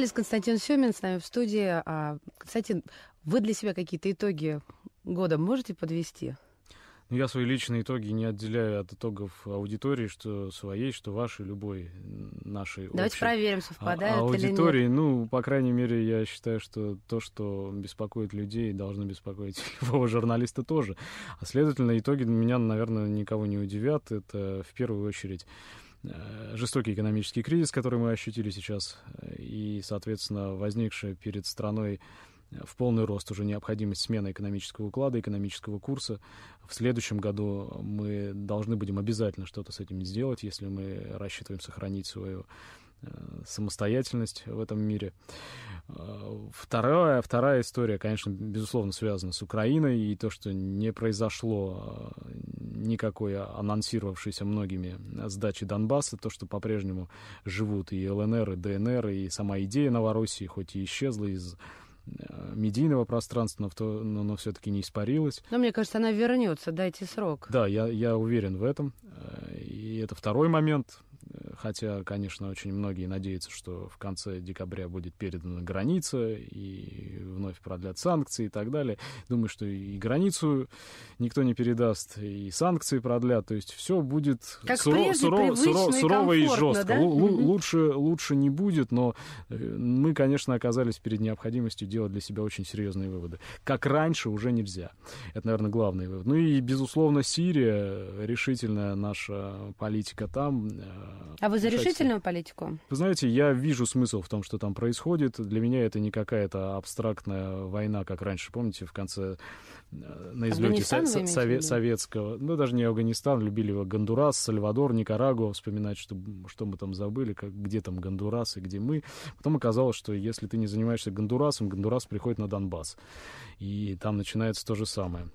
Лиз Константин Сюмин с нами в студии. А, Константин, вы для себя какие-то итоги года можете подвести? Ну, я свои личные итоги не отделяю от итогов аудитории, что своей, что вашей, любой нашей. Давайте общей. проверим, совпадают а, аудитории, а или нет. Ну, по крайней мере, я считаю, что то, что беспокоит людей, должно беспокоить любого журналиста тоже. А следовательно, итоги меня, наверное, никого не удивят. Это в первую очередь Э, жестокий экономический кризис, который мы ощутили сейчас, э, и, соответственно, возникшая перед страной э, в полный рост уже необходимость смены экономического уклада, экономического курса. В следующем году мы должны будем обязательно что-то с этим сделать, если мы рассчитываем сохранить свою самостоятельность в этом мире. Вторая, вторая история, конечно, безусловно, связана с Украиной и то, что не произошло никакой а, анонсировавшейся многими а, сдачи Донбасса, то, что по-прежнему живут и ЛНР, и ДНР, и сама идея Новороссии, хоть и исчезла из а, медийного пространства, но, то, но, но все-таки не испарилась. Но мне кажется, она вернется, дайте срок. Да, я, я уверен в этом. И это второй момент, Хотя, конечно, очень многие надеются, что в конце декабря будет передана граница и вновь продлят санкции и так далее. Думаю, что и границу никто не передаст, и санкции продлят. То есть все будет как суро, прежде, суро, суро, сурово и, и жестко. Да? Лучше, лучше не будет, но э, мы, конечно, оказались перед необходимостью делать для себя очень серьезные выводы. Как раньше уже нельзя. Это, наверное, главный вывод. Ну и, безусловно, Сирия, решительная наша политика там. Э, а вы за решительную политику? Вы знаете, я вижу смысл в том, что там происходит. Для меня это не какая-то абстрактная война, как раньше, помните, в конце э, на излете со- со- сове- советского. Ну, даже не Афганистан, любили его Гондурас, Сальвадор, Никарагуа, вспоминать, что, что мы там забыли, как, где там Гондурас и где мы. Потом оказалось, что если ты не занимаешься Гондурасом, Гондурас приходит на Донбасс. И там начинается то же самое.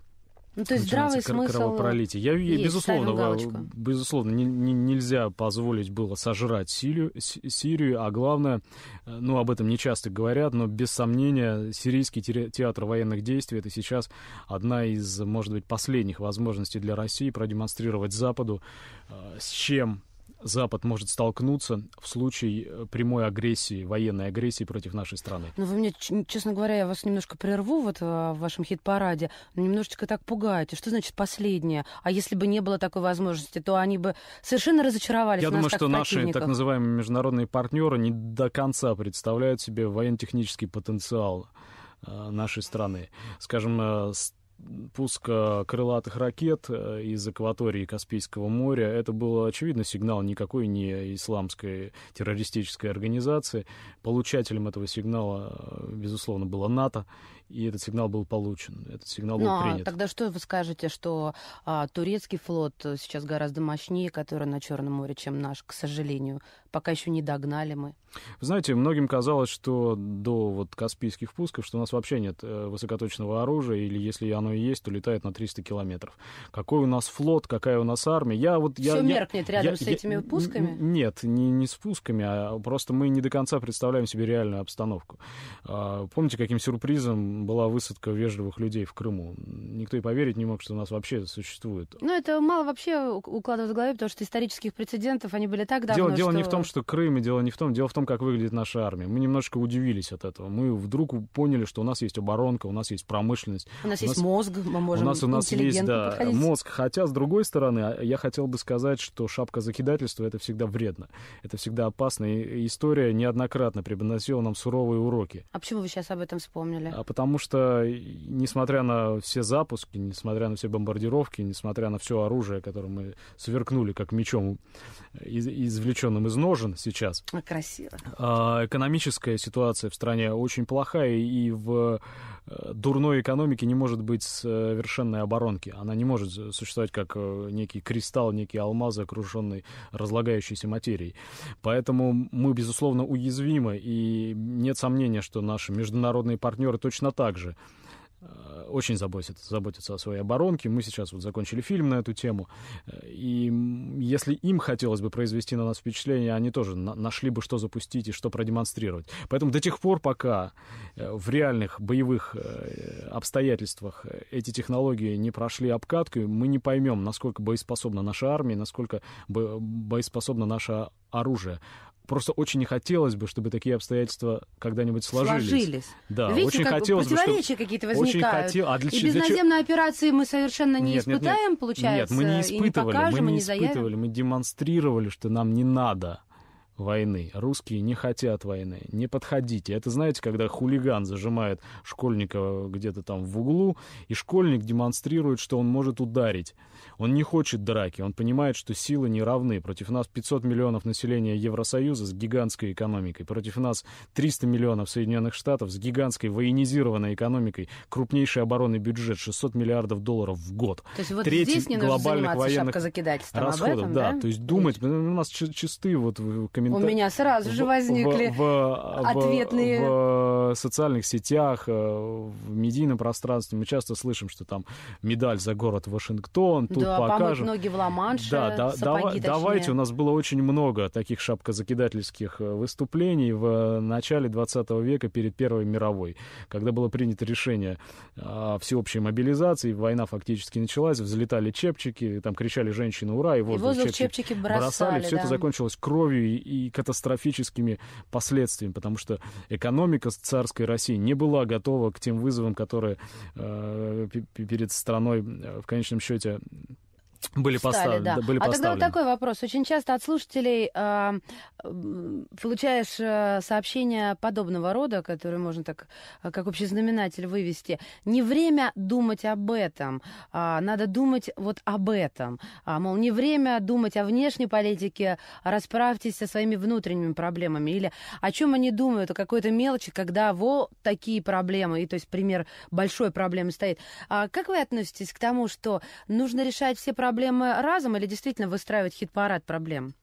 Ну, то есть здравый смысл кровопролитие. Я, есть, безусловно, безусловно не, не, нельзя позволить было сожрать Сирию, Сирию, а главное, э, ну, об этом не часто говорят, но без сомнения, сирийский театр военных действий — это сейчас одна из, может быть, последних возможностей для России продемонстрировать Западу, э, с чем Запад может столкнуться в случае э, прямой агрессии, военной агрессии против нашей страны. Ну, вы мне, честно говоря, я вас немножко прерву вот э, в вашем хит-параде. Немножечко так пугаете. Что значит последнее? А если бы не было такой возможности, то они бы совершенно разочаровались Я думаю, что наши так называемые международные партнеры не до конца представляют себе военно-технический потенциал э, нашей страны. Скажем, пуска э, крылатых ракет э, из акватории Каспийского моря. Это был, очевидно, сигнал никакой не исламской террористической организации. Получателем этого сигнала, э, безусловно, была НАТО и этот сигнал был получен, этот сигнал был ну, а принят. А тогда что вы скажете, что а, турецкий флот э, сейчас гораздо мощнее, который на Черном море, чем наш, к сожалению, пока еще не догнали мы? Вы знаете, многим казалось, что до вот Каспийских пусков, что у нас вообще нет э, высокоточного оружия, или если оно и есть, то летает на 300 километров. Какой у нас флот, какая у нас армия? Я вот я, Все я, меркнет рядом я, с этими я, пусками? Нет, не, не с пусками, а просто мы не до конца представляем себе реальную обстановку. А, помните, каким сюрпризом была высадка вежливых людей в Крыму. Никто и поверить не мог, что у нас вообще существует. Ну, это мало вообще укладывать в голове, потому что исторических прецедентов они были так давно, Дело, дело что... не в том, что Крым, и дело не в том, дело в том, как выглядит наша армия. Мы немножко удивились от этого. Мы вдруг поняли, что у нас есть оборонка, у нас есть промышленность. У нас у есть мозг, мы можем У нас, у нас есть, да, подходить. мозг. Хотя, с другой стороны, а, я хотел бы сказать, что шапка закидательства — это всегда вредно. Это всегда опасно. И история неоднократно преподносила нам суровые уроки. А почему вы сейчас об этом вспомнили? А потому потому что, несмотря на все запуски, несмотря на все бомбардировки, несмотря на все оружие, которое мы сверкнули как мечом, э, извлеченным из ножен сейчас. Красиво. А, экономическая ситуация в стране очень плохая, и в Э, дурной экономики не может быть совершенной оборонки. Она не может существовать как э, некий кристалл, некий алмаз, окруженный разлагающейся материей. Поэтому мы, безусловно, уязвимы, и нет сомнения, что наши международные партнеры точно так же Э, очень заботятся, заботятся о своей оборонке. Мы сейчас вот закончили фильм на эту тему. Э, и если им хотелось бы произвести на нас впечатление, они тоже на нашли бы, что запустить и что продемонстрировать. Поэтому до тех пор, пока э, в реальных боевых обстоятельствах эти технологии не прошли обкатку, мы не поймем, насколько боеспособна наша армия, насколько боеспособна наша оружия просто очень не хотелось бы, чтобы такие обстоятельства когда-нибудь сложились. Сложились. Да, Видите, очень как хотелось бы, чтобы... какие-то возникают. Очень хотел... а для... И без операции мы совершенно не нет, испытаем, нет, нет. получается, Нет, мы не испытывали, не покажем, мы не, не испытывали, мы демонстрировали, что нам не надо войны. Русские не хотят войны. Не подходите. Это, знаете, когда хулиган зажимает школьника где-то там в углу, и школьник демонстрирует, что он может ударить. Он не хочет драки. Он понимает, что силы не равны. Против нас 500 миллионов населения Евросоюза с гигантской экономикой. Против нас 300 миллионов Соединенных Штатов с гигантской военизированной экономикой. Крупнейший оборонный бюджет 600 миллиардов долларов в год. То есть вот Третий здесь не нужно заниматься военных шапка закидательством расходов, об этом, да? да? То есть думать, ну, у нас чистые вот комментарии комментариях. У меня сразу же возникли в, в, ответные... В, в социальных сетях, э, в медийном пространстве мы часто слышим, что там медаль за город Вашингтон, тут да, покажем. ноги в Ла-Манше, да, да, сапоги, давай, Давайте, у нас было очень много таких шапкозакидательских э, выступлений в э, начале 20 века перед Первой мировой, когда было принято решение о всеобщей мобилизации, война фактически началась, взлетали чепчики, там кричали женщины «Ура!» и воздух, и воздух чепчики, чепчики бросали. бросали. Все это закончилось кровью и катастрофическими последствиями, потому что экономика царской России не была готова к тем вызовам, которые э, перед страной э, в конечном счете были Стали, Да. Да, были а поставлены. тогда вот такой вопрос. Очень часто от слушателей э, получаешь э, сообщения подобного рода, которые можно так, э, как общий знаменатель, вывести. Не время думать об этом, а, надо думать вот об этом. А, мол, не время думать о внешней политике, а расправьтесь со своими внутренними проблемами. Или о чем они думают, о какой-то мелочи, когда вот такие проблемы, и то есть пример большой проблемы стоит. А как вы относитесь к тому, что нужно решать все проблемы, проблемы разом или действительно выстраивать хит-парад проблем?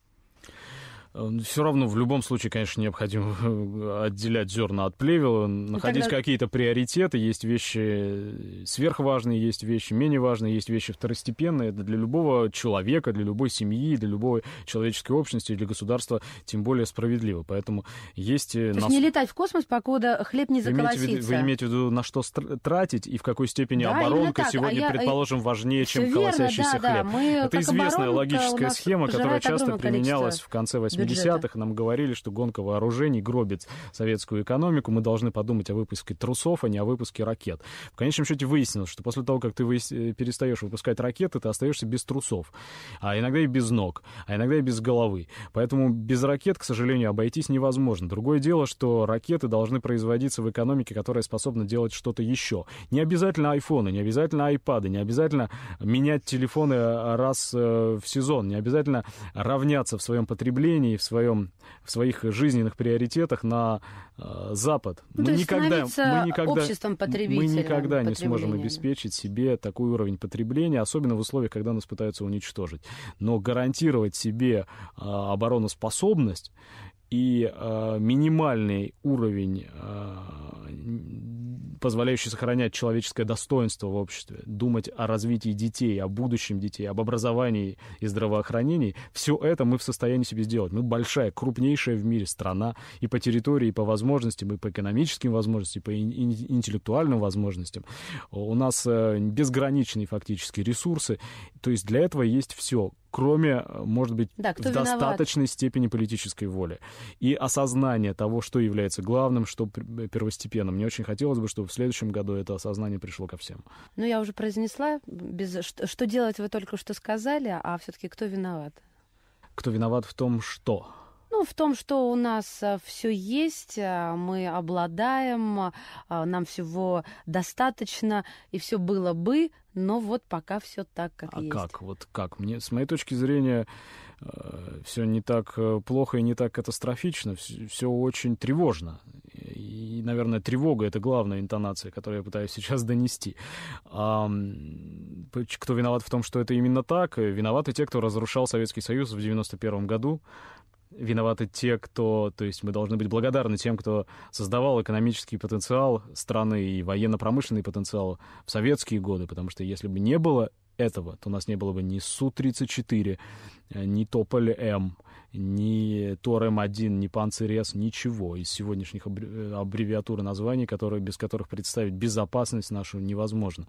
Эм, Все равно в любом случае, конечно, необходимо отделять зерна от плевел, ну, находить Тогда... какие-то приоритеты. Есть вещи э, сверхважные, есть вещи менее важные, есть вещи второстепенные. Это для любого человека, для любой семьи, для любой человеческой общности, для государства тем более справедливо. Поэтому есть... Э, То есть не летать в космос, покуда хлеб не заколосится. Вы имеете в виду, вы имеете в виду на что тратить и в какой степени да, оборонка а сегодня, а я... Э, предположим, важнее, чем верно, колосящийся да, хлеб. Да, мы, Это известная логическая схема, которая часто применялась количество. в конце 80-х 70-х нам говорили, что гонка вооружений гробит советскую экономику, мы должны подумать о выпуске трусов, а не о выпуске ракет. В конечном счете выяснилось, что после того, как ты выяс... Э, перестаешь выпускать ракеты, ты остаешься без трусов, а иногда и без ног, а иногда и без головы. Поэтому без ракет, к сожалению, обойтись невозможно. Другое дело, что ракеты должны производиться в экономике, которая способна делать что-то еще. Не обязательно айфоны, не обязательно айпады, не обязательно менять телефоны э, раз э, в сезон, не обязательно равняться в своем потреблении внимание в, своем, в своих жизненных приоритетах на э, Запад. Ну, мы, никогда, мы никогда, обществом мы никогда не сможем обеспечить себе такой уровень потребления, особенно в условиях, когда нас пытаются уничтожить. Но гарантировать себе э, обороноспособность и э, минимальный уровень э, позволяющий сохранять человеческое достоинство в обществе, думать о развитии детей, о будущем детей, об образовании и здравоохранении, все это мы в состоянии себе сделать. Мы большая, крупнейшая в мире страна и по территории, и по возможностям, и по экономическим возможностям, и по интеллектуальным возможностям. У нас э, безграничные фактически ресурсы. То есть для этого есть все кроме, э, может быть, да, в виноват? достаточной степени политической воли и осознание того, что является главным, что э, первостепенным. Мне очень хотелось бы, чтобы в следующем году это осознание пришло ко всем. Ну, я уже произнесла, без... что делать вы только что сказали, а все-таки кто виноват? Кто виноват в том, что? Ну, в том, что у нас э, все есть, мы обладаем, нам всего достаточно, и все было бы, но вот пока все так, как а есть. А как? Вот как? Мне, с моей точки зрения, э, все не так э, плохо и не так катастрофично, все, очень тревожно. И, наверное, тревога — это главная интонация, которую я пытаюсь сейчас донести. А, кто виноват в том, что это именно так? Э, виноваты те, кто разрушал Советский Союз в 91 году, виноваты те, кто... То есть мы должны быть благодарны тем, кто создавал экономический потенциал страны и военно-промышленный потенциал в советские годы, потому что если бы не было этого, то у нас не было бы ни Су-34, э, ни Тополь-М, ни Тор-М1, ни Панцирь-С, ничего из сегодняшних э, аббревиатур и названий, которые, без которых представить безопасность нашу невозможно.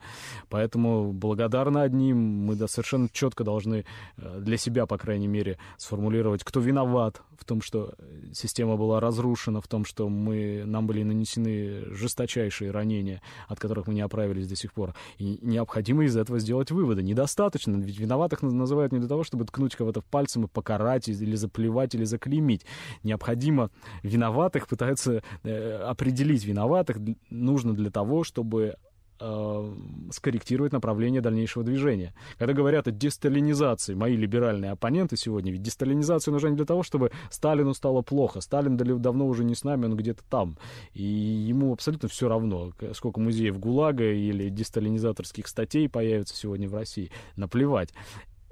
Поэтому благодарны одним мы да, совершенно четко должны э, для себя, по крайней мере, сформулировать, кто виноват в том, что система была разрушена, в том, что мы, нам были нанесены жесточайшие ранения, от которых мы не оправились до сих пор. И необходимо из этого сделать выводы недостаточно, ведь виноватых называют не для того, чтобы ткнуть кого-то пальцем и покарать, или заплевать, или заклеймить. Необходимо виноватых пытаются э, определить виноватых, нужно для того, чтобы э, скорректировать направление дальнейшего движения. Когда говорят о десталинизации, мои либеральные оппоненты сегодня, ведь десталинизацию нужна не для того, чтобы Сталину стало плохо. Сталин давно уже не с нами, он где-то там. И ему абсолютно все равно, сколько музеев ГУЛАГа или десталинизаторских статей появится сегодня в России. Наплевать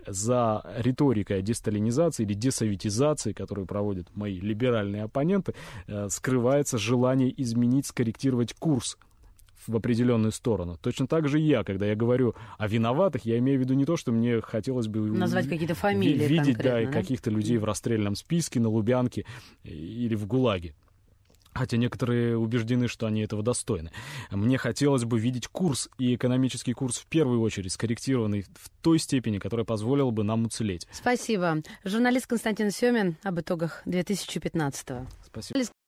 за риторикой о десталинизации или десоветизации, которую проводят мои либеральные оппоненты, э, скрывается желание изменить, скорректировать курс в определенную сторону. Точно так же я, когда я говорю о виноватых, я имею в виду не то, что мне хотелось бы... Назвать какие-то фамилии Видеть, да, да? каких-то людей в расстрельном списке, на Лубянке э, или в ГУЛАГе. Хотя некоторые убеждены, что они этого достойны. Мне хотелось бы видеть курс, и экономический курс в первую очередь скорректированный в той степени, которая позволила бы нам уцелеть. Спасибо. Журналист Константин Семин об итогах 2015 -го. Спасибо.